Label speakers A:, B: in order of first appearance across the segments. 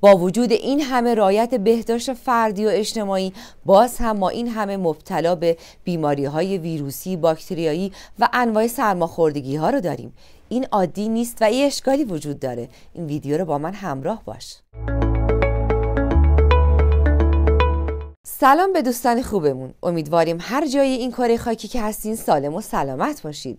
A: با وجود این همه رایت بهداشت فردی و اجتماعی باز هم ما این همه مبتلا به بیماری های ویروسی، باکتریایی و انواع سرماخوردگی ها رو داریم این عادی نیست و یه اشکالی وجود داره این ویدیو رو با من همراه باش سلام به دوستان خوبمون امیدواریم هر جای این کار خاکی که هستین سالم و سلامت باشید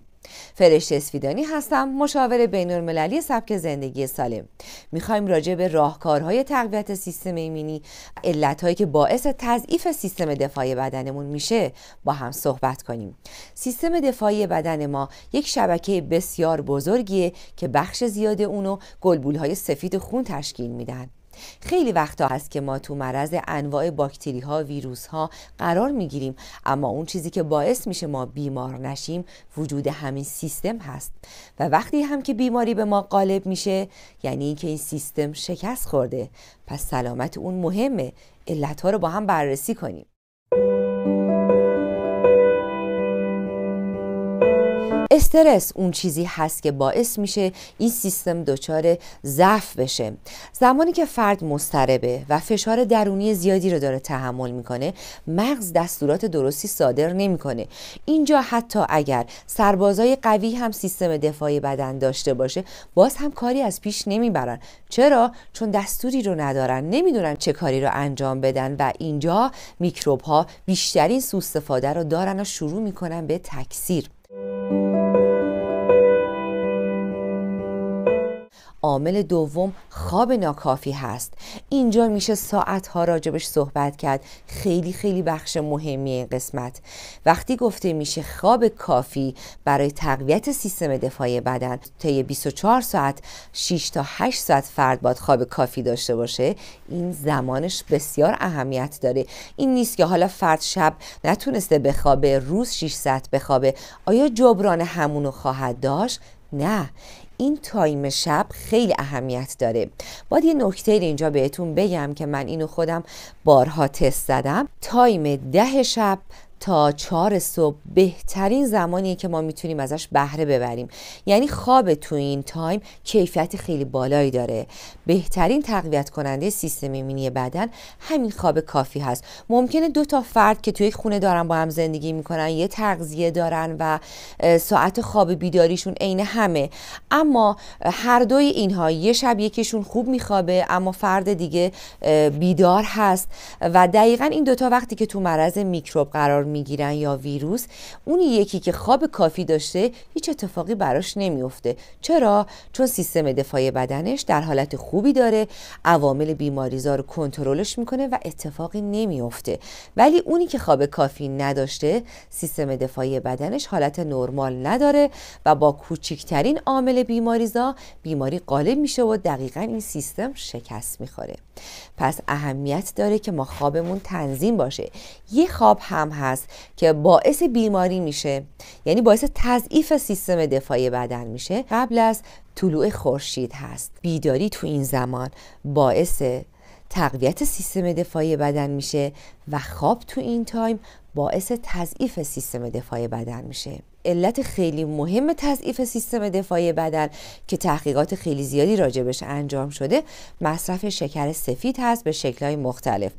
A: فرشته اسفیدانی هستم مشاور بینالمللی سبک زندگی سالم میخوایم راجع به راهکارهای تقویت سیستم ایمنی علتهایی که باعث تضعیف سیستم دفاعی بدنمون میشه با هم صحبت کنیم سیستم دفاعی بدن ما یک شبکه بسیار بزرگیه که بخش زیاد اونو گلبولهای سفید خون تشکیل میدن خیلی وقتا هست که ما تو مرض انواع باکتری ها ویروس ها قرار میگیریم اما اون چیزی که باعث میشه ما بیمار نشیم وجود همین سیستم هست و وقتی هم که بیماری به ما غالب میشه یعنی اینکه این سیستم شکست خورده پس سلامت اون مهمه علتها رو با هم بررسی کنیم استرس اون چیزی هست که باعث میشه این سیستم دچار ضعف بشه زمانی که فرد مضطربه و فشار درونی زیادی رو داره تحمل میکنه مغز دستورات درستی صادر نمیکنه اینجا حتی اگر سربازای قوی هم سیستم دفاعی بدن داشته باشه باز هم کاری از پیش نمیبرن چرا چون دستوری رو ندارن نمیدونن چه کاری رو انجام بدن و اینجا میکروب ها بیشترین سوء استفاده رو دارن و شروع میکنن به تکثیر عامل دوم خواب ناکافی هست اینجا میشه ساعتها راجبش صحبت کرد خیلی خیلی بخش مهمی این قسمت وقتی گفته میشه خواب کافی برای تقویت سیستم دفاعی بدن طی 24 ساعت 6 تا 8 ساعت فرد باید خواب کافی داشته باشه این زمانش بسیار اهمیت داره این نیست که حالا فرد شب نتونسته بخوابه روز 6 ساعت بخوابه آیا جبران همونو خواهد داشت نه این تایم شب خیلی اهمیت داره باید یه نکته اینجا بهتون بگم که من اینو خودم بارها تست زدم تایم ده شب تا چهار صبح بهترین زمانیه که ما میتونیم ازش بهره ببریم یعنی خواب تو این تایم کیفیت خیلی بالایی داره بهترین تقویت کننده سیستم ایمنی بدن همین خواب کافی هست ممکنه دو تا فرد که توی یک خونه دارن با هم زندگی میکنن یه تغذیه دارن و ساعت خواب بیداریشون عین همه اما هر دوی اینها یه شب یکیشون خوب میخوابه اما فرد دیگه بیدار هست و دقیقا این دوتا وقتی که تو مرض میکروب قرار میگیرن یا ویروس اون یکی که خواب کافی داشته هیچ اتفاقی براش نمیفته چرا چون سیستم دفاعی بدنش در حالت خوبی داره عوامل بیماریزا رو کنترلش میکنه و اتفاقی نمیفته ولی اونی که خواب کافی نداشته سیستم دفاعی بدنش حالت نرمال نداره و با کوچکترین عامل بیماریزا بیماری غالب میشه و دقیقا این سیستم شکست میخوره پس اهمیت داره که ما خوابمون تنظیم باشه یه خواب هم هست که باعث بیماری میشه یعنی باعث تضعیف سیستم دفاعی بدن میشه قبل از طلوع خورشید هست بیداری تو این زمان باعث تقویت سیستم دفاعی بدن میشه و خواب تو این تایم باعث تضعیف سیستم دفاعی بدن میشه علت خیلی مهم تضعیف سیستم دفاعی بدن که تحقیقات خیلی زیادی راجبش انجام شده مصرف شکر سفید هست به شکلهای مختلف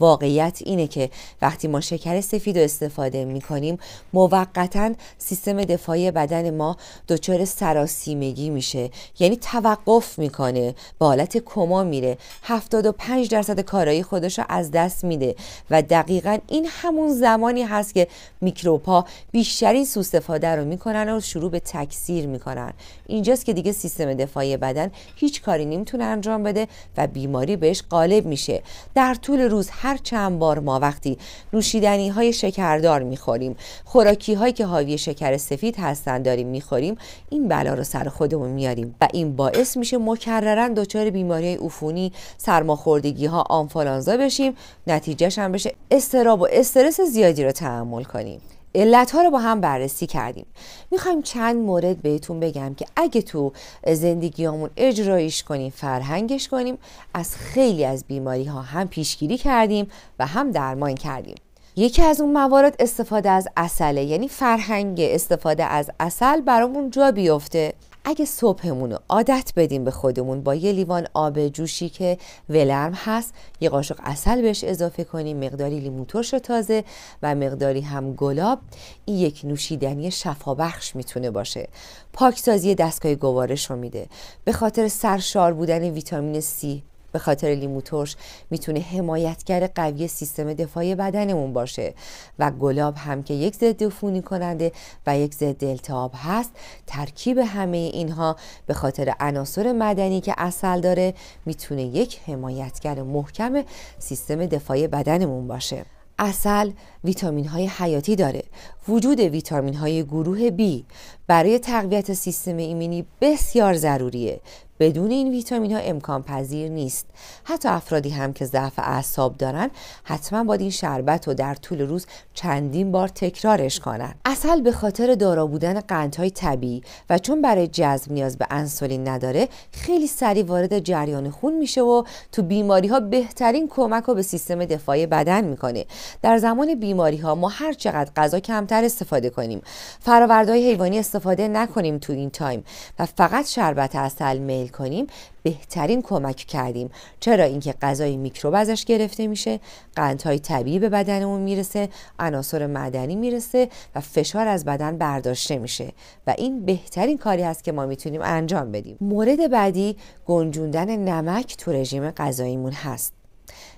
A: واقعیت اینه که وقتی ما شکر سفید رو استفاده میکنیم موقتا سیستم دفاعی بدن ما دچار سراسیمگی میشه یعنی توقف میکنه به حالت کما میره 75 درصد کارایی خودش از دست میده و دقیقا این همون زمانی هست که میکروبها بیشترین استفاده رو میکنن و شروع به تکثیر میکنن اینجاست که دیگه سیستم دفاعی بدن هیچ کاری نمیتونه انجام بده و بیماری بهش غالب میشه در طول روز هر چند بار ما وقتی نوشیدنی های شکردار میخوریم خوراکی هایی که حاوی شکر سفید هستن داریم میخوریم این بلا رو سر خودمون میاریم و این باعث میشه مکررا دچار بیماری عفونی سرماخوردگی ها آنفولانزا بشیم نتیجهش هم بشه استراب و استرس زیادی رو تحمل کنیم علتها رو با هم بررسی کردیم میخوایم چند مورد بهتون بگم که اگه تو زندگیامون اجرایش کنیم فرهنگش کنیم از خیلی از بیماری ها هم پیشگیری کردیم و هم درمان کردیم یکی از اون موارد استفاده از اصله یعنی فرهنگ استفاده از اصل برامون جا بیفته اگه صبحمون عادت بدیم به خودمون با یه لیوان آب جوشی که ولرم هست یه قاشق اصل بهش اضافه کنیم مقداری لیمو ترش تازه و مقداری هم گلاب این یک نوشیدنی شفابخش میتونه باشه پاکسازی دستگاه گوارش رو میده به خاطر سرشار بودن ویتامین C به خاطر لیمو ترش میتونه حمایتگر قوی سیستم دفاعی بدنمون باشه و گلاب هم که یک ضد عفونی کننده و یک ضد التهاب هست ترکیب همه اینها به خاطر عناصر مدنی که اصل داره میتونه یک حمایتگر محکم سیستم دفاعی بدنمون باشه اصل ویتامین های حیاتی داره وجود ویتامین های گروه B برای تقویت سیستم ایمنی بسیار ضروریه بدون این ویتامین ها امکان پذیر نیست حتی افرادی هم که ضعف اعصاب دارن حتما با این شربت رو در طول روز چندین بار تکرارش کنن اصل به خاطر دارا بودن قندهای طبیعی و چون برای جذب نیاز به انسولین نداره خیلی سریع وارد جریان خون میشه و تو بیماری ها بهترین کمک رو به سیستم دفاعی بدن میکنه در زمان بیماری ها ما هر چقدر غذا کمتر استفاده کنیم فراوردهای حیوانی استفاده نکنیم تو این تایم و فقط شربت اصل میل کنیم بهترین کمک کردیم چرا اینکه غذای میکروب ازش گرفته میشه قندهای طبیعی به بدنمون میرسه عناصر معدنی میرسه و فشار از بدن برداشته میشه و این بهترین کاری هست که ما میتونیم انجام بدیم مورد بعدی گنجوندن نمک تو رژیم غذاییمون هست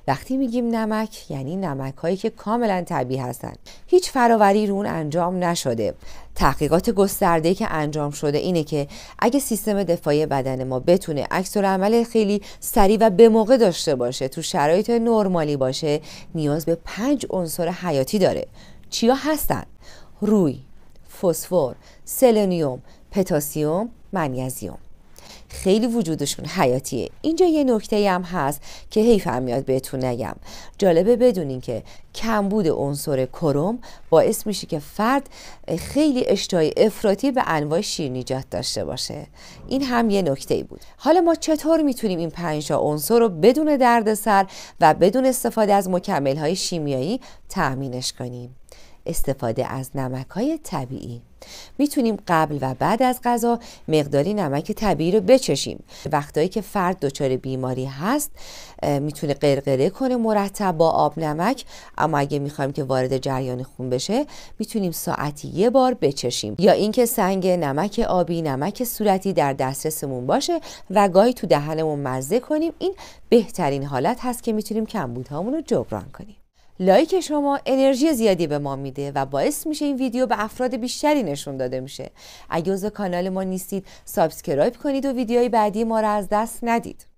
A: وقتی میگیم نمک یعنی نمک هایی که کاملا طبیعی هستند هیچ فراوری رو اون انجام نشده تحقیقات گسترده که انجام شده اینه که اگه سیستم دفاعی بدن ما بتونه عکس عمل خیلی سریع و به موقع داشته باشه تو شرایط نرمالی باشه نیاز به پنج عنصر حیاتی داره چیا هستن روی فسفر سلنیوم پتاسیوم، منیزیوم خیلی وجودشون حیاتیه اینجا یه نکته هم هست که حیفم میاد بهتون نگم جالبه بدونین که کمبود عنصر کروم باعث میشه که فرد خیلی اشتهای افراطی به انواع شیرنیجات داشته باشه این هم یه نکته بود حالا ما چطور میتونیم این پنجا عنصر رو بدون دردسر و بدون استفاده از مکمل های شیمیایی تأمینش کنیم استفاده از نمک های طبیعی میتونیم قبل و بعد از غذا مقداری نمک طبیعی رو بچشیم وقتایی که فرد دچار بیماری هست میتونه قرقره کنه مرتب با آب نمک اما اگه میخوایم که وارد جریان خون بشه میتونیم ساعتی یه بار بچشیم یا اینکه سنگ نمک آبی نمک صورتی در دسترسمون باشه و گاهی تو دهنمون مزه کنیم این بهترین حالت هست که میتونیم کمبودهامون رو جبران کنیم لایک شما انرژی زیادی به ما میده و باعث میشه این ویدیو به افراد بیشتری نشون داده میشه اگه عضو کانال ما نیستید سابسکرایب کنید و ویدیوهای بعدی ما را از دست ندید